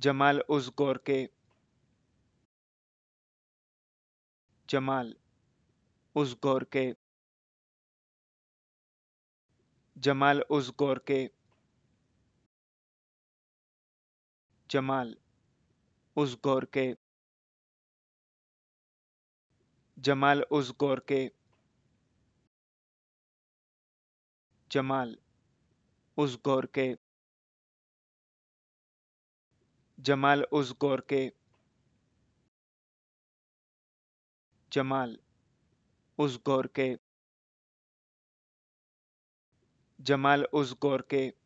जमाल उस गौर के जमाल उस गौर के जमाल उस गौर के जमाल उस गौर के जमाल उस गौर के जमाल उस गौर के जमाल उस गौर के जमाल उस गौर के जमाल उस गौर के